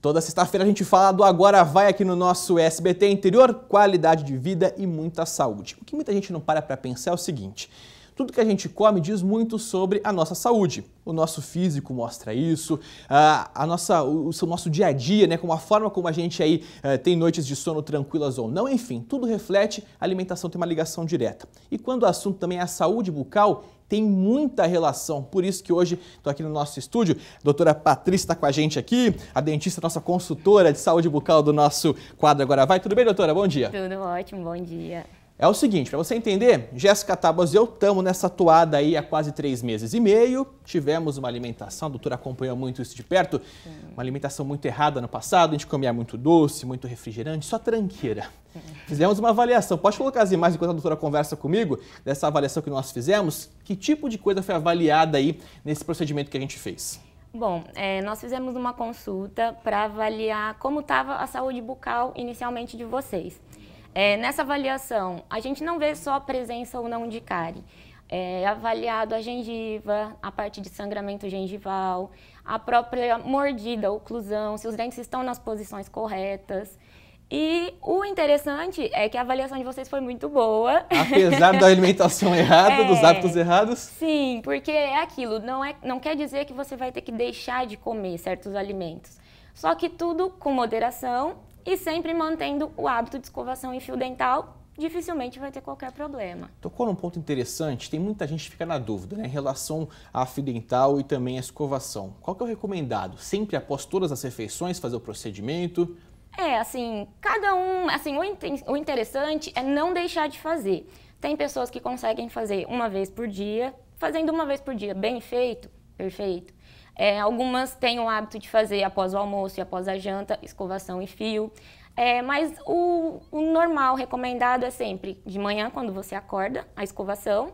Toda sexta-feira a gente fala do Agora Vai aqui no nosso SBT Interior, qualidade de vida e muita saúde. O que muita gente não para para pensar é o seguinte: tudo que a gente come diz muito sobre a nossa saúde. O nosso físico mostra isso, a, a nossa, o, o, nosso dia a dia, né, com a forma como a gente aí eh, tem noites de sono tranquilas ou não, enfim, tudo reflete, a alimentação tem uma ligação direta. E quando o assunto também é a saúde bucal, tem muita relação. Por isso que hoje estou aqui no nosso estúdio, a doutora Patrícia está com a gente aqui, a dentista, nossa consultora de saúde bucal do nosso quadro Agora Vai. Tudo bem, doutora? Bom dia. Tudo ótimo, bom dia. É o seguinte, para você entender, Jéssica Tabas e eu estamos nessa toada aí há quase três meses e meio. Tivemos uma alimentação, a doutora acompanhou muito isso de perto, Sim. uma alimentação muito errada no passado, a gente comia muito doce, muito refrigerante, só tranqueira. Fizemos uma avaliação, pode colocar as imagens enquanto a doutora conversa comigo, dessa avaliação que nós fizemos, que tipo de coisa foi avaliada aí nesse procedimento que a gente fez? Bom, é, nós fizemos uma consulta para avaliar como estava a saúde bucal inicialmente de vocês. É, nessa avaliação, a gente não vê só a presença ou não de cárie. É, é avaliado a gengiva, a parte de sangramento gengival, a própria mordida, oclusão, se os dentes estão nas posições corretas. E o interessante é que a avaliação de vocês foi muito boa. Apesar da alimentação errada, é, dos hábitos errados. Sim, porque é aquilo, não, é, não quer dizer que você vai ter que deixar de comer certos alimentos. Só que tudo com moderação e sempre mantendo o hábito de escovação em fio dental, dificilmente vai ter qualquer problema. Tocou num ponto interessante, tem muita gente que fica na dúvida né, em relação a fio dental e também a escovação. Qual que é o recomendado? Sempre após todas as refeições fazer o procedimento? É, assim, cada um, assim, o interessante é não deixar de fazer. Tem pessoas que conseguem fazer uma vez por dia, fazendo uma vez por dia bem feito, perfeito. É, algumas têm o hábito de fazer após o almoço e após a janta, escovação e fio. É, mas o, o normal, recomendado é sempre de manhã, quando você acorda, a escovação,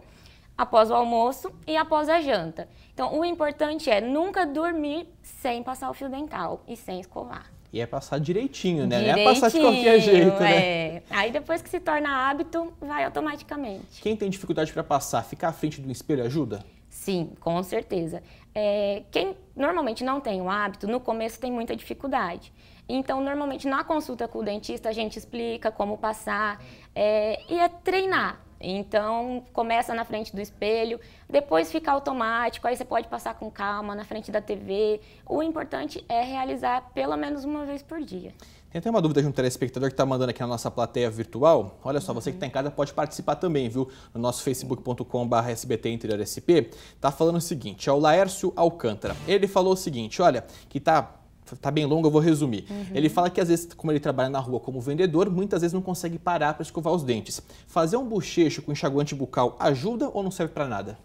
após o almoço e após a janta. Então, o importante é nunca dormir sem passar o fio dental e sem escovar. E é passar direitinho, né? Direitinho, não é passar de qualquer jeito, né? é. né? Aí depois que se torna hábito, vai automaticamente. Quem tem dificuldade para passar, ficar à frente do espelho ajuda? Sim, com certeza. É, quem normalmente não tem o hábito, no começo tem muita dificuldade. Então, normalmente na consulta com o dentista, a gente explica como passar é, e é treinar. Então, começa na frente do espelho, depois fica automático, aí você pode passar com calma na frente da TV. O importante é realizar pelo menos uma vez por dia. Tem até uma dúvida de um telespectador que está mandando aqui na nossa plateia virtual. Olha só, uhum. você que está em casa pode participar também, viu? No nosso facebook.com.br SBT Interior SP. Está falando o seguinte, é o Laércio Alcântara. Ele falou o seguinte, olha, que está tá bem longo, eu vou resumir. Uhum. Ele fala que às vezes, como ele trabalha na rua como vendedor, muitas vezes não consegue parar para escovar os dentes. Fazer um bochecho com enxaguante bucal ajuda ou não serve para nada?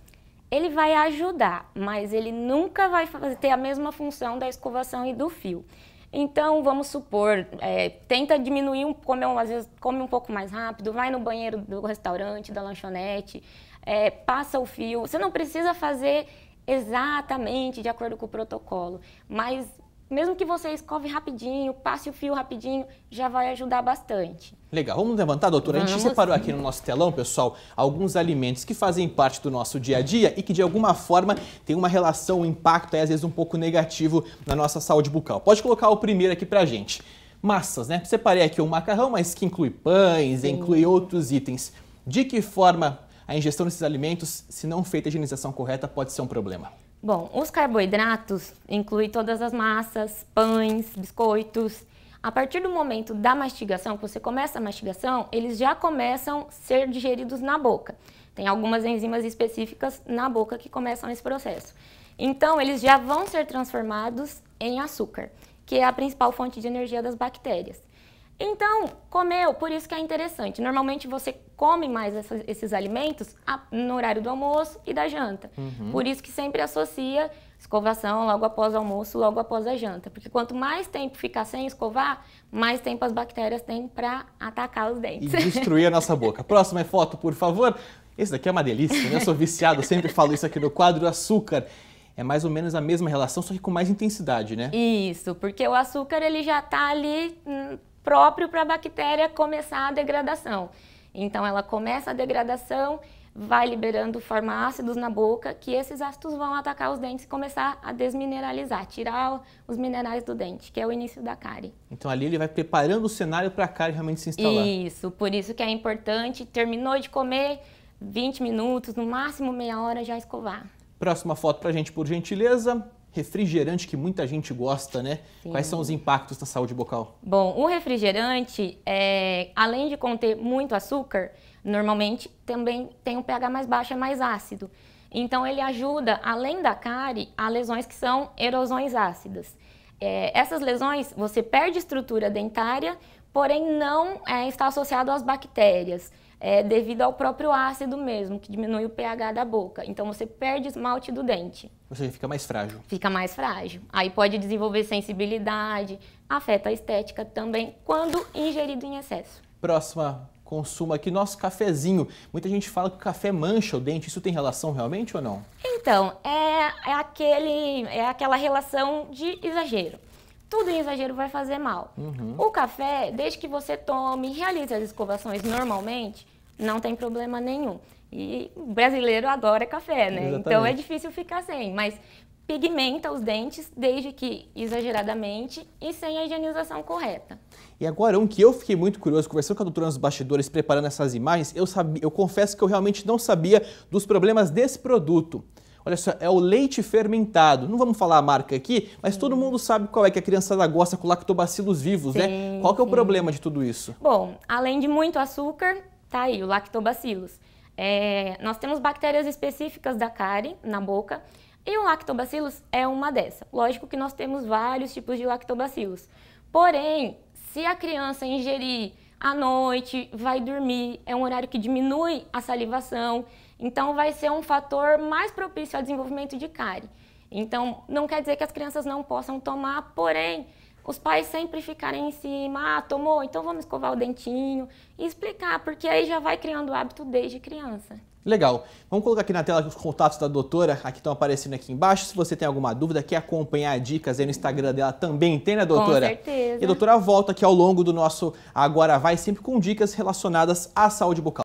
Ele vai ajudar, mas ele nunca vai ter a mesma função da escovação e do fio. Então, vamos supor, é, tenta diminuir, um, come, às vezes come um pouco mais rápido, vai no banheiro do restaurante, da lanchonete, é, passa o fio. Você não precisa fazer exatamente de acordo com o protocolo, mas mesmo que você escove rapidinho, passe o fio rapidinho, já vai ajudar bastante. Legal, vamos levantar, doutora? Vamos. A gente separou aqui no nosso telão, pessoal, alguns alimentos que fazem parte do nosso dia a dia e que de alguma forma tem uma relação, um impacto aí, às vezes um pouco negativo na nossa saúde bucal. Pode colocar o primeiro aqui pra gente. Massas, né? Separei aqui o um macarrão, mas que inclui pães, Sim. inclui outros itens. De que forma a ingestão desses alimentos, se não feita a higienização correta, pode ser um problema? Bom, os carboidratos incluem todas as massas, pães, biscoitos. A partir do momento da mastigação, que você começa a mastigação, eles já começam a ser digeridos na boca. Tem algumas enzimas específicas na boca que começam esse processo. Então, eles já vão ser transformados em açúcar, que é a principal fonte de energia das bactérias. Então, comeu, por isso que é interessante. Normalmente você come mais essas, esses alimentos no horário do almoço e da janta. Uhum. Por isso que sempre associa escovação logo após o almoço, logo após a janta. Porque quanto mais tempo ficar sem escovar, mais tempo as bactérias têm para atacar os dentes. E destruir a nossa boca. Próxima é foto, por favor. Esse daqui é uma delícia, né? Eu sou viciado, sempre falo isso aqui no quadro Açúcar é mais ou menos a mesma relação, só que com mais intensidade, né? Isso, porque o açúcar ele já está ali hum, próprio para a bactéria começar a degradação. Então ela começa a degradação, vai liberando ácidos na boca, que esses ácidos vão atacar os dentes e começar a desmineralizar, tirar os minerais do dente, que é o início da cárie. Então ali ele vai preparando o cenário para a cárie realmente se instalar. Isso, por isso que é importante, terminou de comer, 20 minutos, no máximo meia hora já escovar. Próxima foto para gente, por gentileza refrigerante que muita gente gosta, né? Sim. Quais são os impactos na saúde bucal? Bom, o refrigerante, é, além de conter muito açúcar, normalmente também tem um pH mais baixo, é mais ácido. Então ele ajuda, além da cárie, a lesões que são erosões ácidas. É, essas lesões, você perde estrutura dentária, porém não é, está associado às bactérias é devido ao próprio ácido mesmo, que diminui o pH da boca. Então você perde esmalte do dente. Ou seja, fica mais frágil. Fica mais frágil. Aí pode desenvolver sensibilidade, afeta a estética também, quando ingerido em excesso. Próxima, consuma aqui nosso cafezinho. Muita gente fala que o café mancha o dente. Isso tem relação realmente ou não? Então, é, é, aquele, é aquela relação de exagero tudo em exagero vai fazer mal. Uhum. O café, desde que você tome e realize as escovações normalmente, não tem problema nenhum. E o brasileiro adora café, né? Exatamente. Então é difícil ficar sem, mas pigmenta os dentes desde que exageradamente e sem a higienização correta. E agora, um que eu fiquei muito curioso, conversando com a doutora nos bastidores, preparando essas imagens, eu, sabia, eu confesso que eu realmente não sabia dos problemas desse produto. Olha só, é o leite fermentado. Não vamos falar a marca aqui, mas todo mundo sabe qual é que a criançada gosta com lactobacilos vivos, né? sim, né? Qual que é o sim. problema de tudo isso? Bom, além de muito açúcar, tá aí o lactobacilos. É, nós temos bactérias específicas da cárie na boca e o lactobacillus é uma dessa. Lógico que nós temos vários tipos de lactobacilos. Porém, se a criança ingerir à noite, vai dormir, é um horário que diminui a salivação, então, vai ser um fator mais propício ao desenvolvimento de cárie. Então, não quer dizer que as crianças não possam tomar, porém, os pais sempre ficarem em cima, ah, tomou, então vamos escovar o dentinho, e explicar, porque aí já vai criando o hábito desde criança. Legal. Vamos colocar aqui na tela os contatos da doutora, aqui estão aparecendo aqui embaixo. Se você tem alguma dúvida, quer acompanhar dicas aí no Instagram dela também, tem, né, doutora? Com certeza. E a doutora volta aqui ao longo do nosso Agora Vai, sempre com dicas relacionadas à saúde bucal.